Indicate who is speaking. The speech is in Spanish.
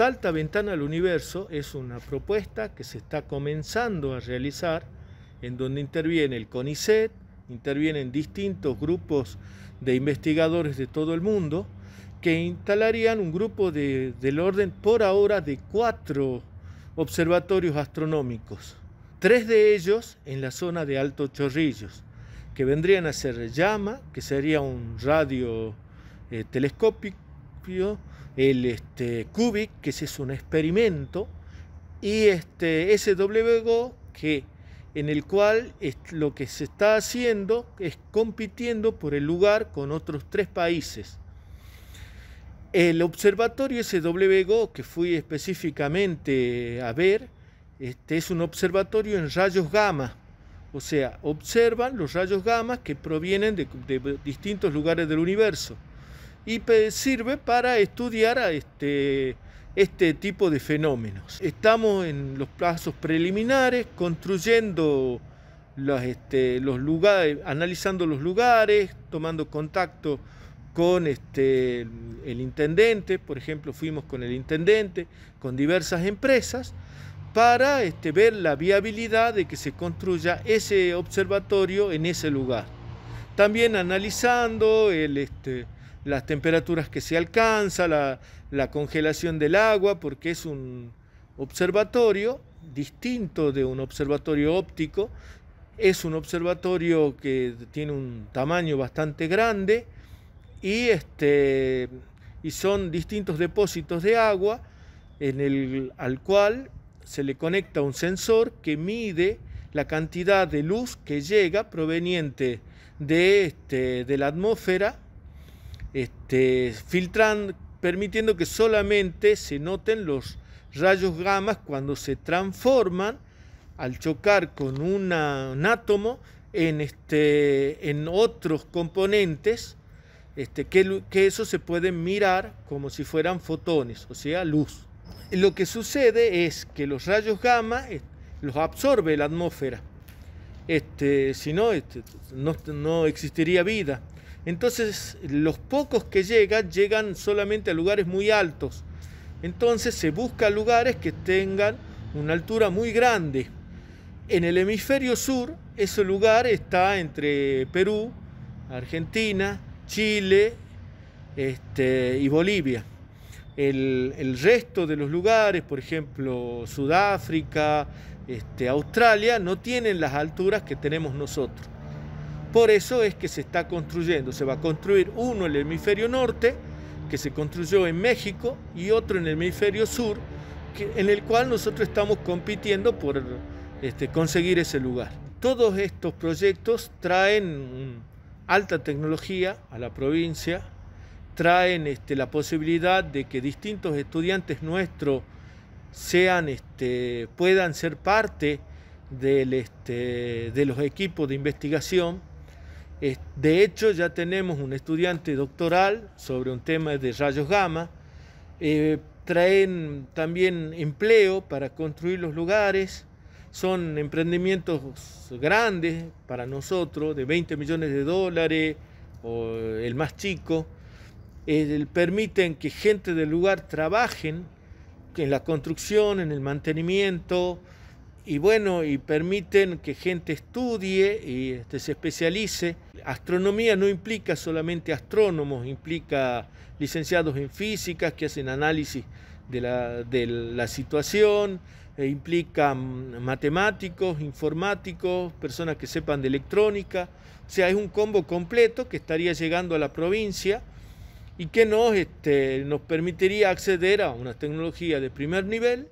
Speaker 1: Salta Ventana al Universo es una propuesta que se está comenzando a realizar en donde interviene el CONICET, intervienen distintos grupos de investigadores de todo el mundo que instalarían un grupo del orden por ahora de cuatro observatorios astronómicos, tres de ellos en la zona de Alto Chorrillos, que vendrían a ser Llama, que sería un radio eh, telescópico el este, que es un experimento, y este SWGO, que en el cual lo que se está haciendo es compitiendo por el lugar con otros tres países. El observatorio SWGO, que fui específicamente a ver, este es un observatorio en rayos gamma, o sea, observan los rayos gamma que provienen de distintos lugares del universo y sirve para estudiar este, este tipo de fenómenos. Estamos en los plazos preliminares construyendo los, este, los lugares, analizando los lugares, tomando contacto con este, el intendente, por ejemplo, fuimos con el intendente, con diversas empresas, para este, ver la viabilidad de que se construya ese observatorio en ese lugar. También analizando el, este, las temperaturas que se alcanza, la, congelación del agua, porque es un observatorio distinto de un observatorio óptico. Es un observatorio que tiene un tamaño bastante grande y, este, y son distintos depósitos de agua en el, al cual se le conecta un sensor que mide la cantidad de luz que llega proveniente de, este, de la atmósfera este, filtran, permitiendo que solamente se noten los rayos gamma cuando se transforman al chocar con un átomo en, este, en otros componentes, este, que, que eso se puede mirar como si fueran fotones, o sea, luz. Lo que sucede es que los rayos gamma eh, los absorbe la atmósfera. Este, si no, este, no existiría vida. Entonces los pocos que llegan llegan solamente a lugares muy altos. Entonces se busca lugares que tengan una altura muy grande. En el hemisferio sur, ese lugar está entre Perú, Argentina, Chile este, y Bolivia. El, resto de los lugares, por ejemplo Sudáfrica, este, Australia, no tienen las alturas que tenemos nosotros. Por eso es que se está construyendo, se va a construir uno en el hemisferio norte, que se construyó en México, y otro en el hemisferio sur, en el cual nosotros estamos compitiendo por este, conseguir ese lugar. Todos estos proyectos traen alta tecnología a la provincia, traen este, la posibilidad de que distintos estudiantes nuestros sean, este, puedan ser parte de los equipos de investigación de hecho, ya tenemos un estudiante doctoral sobre un tema de rayos gamma. Eh, traen también empleo para construir los lugares. Son emprendimientos grandes para nosotros, de 20 millones de dólares o el más chico. Eh, permiten que gente del lugar trabajen en la construcción, en el mantenimiento, y bueno, y permiten que gente estudie y este, se especialice. Astronomía no implica solamente astrónomos, implica licenciados en física que hacen análisis de la, de la situación, e implica mm, matemáticos, informáticos, personas que sepan de electrónica. O sea, es un combo completo que estaría llegando a la provincia y que nos, este, nos permitiría acceder a una tecnología de primer nivel.